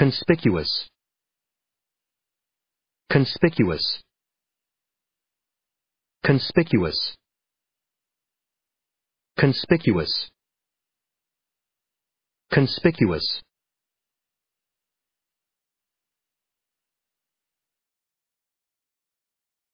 Conspicuous. Conspicuous. Conspicuous. Conspicuous. Conspicuous.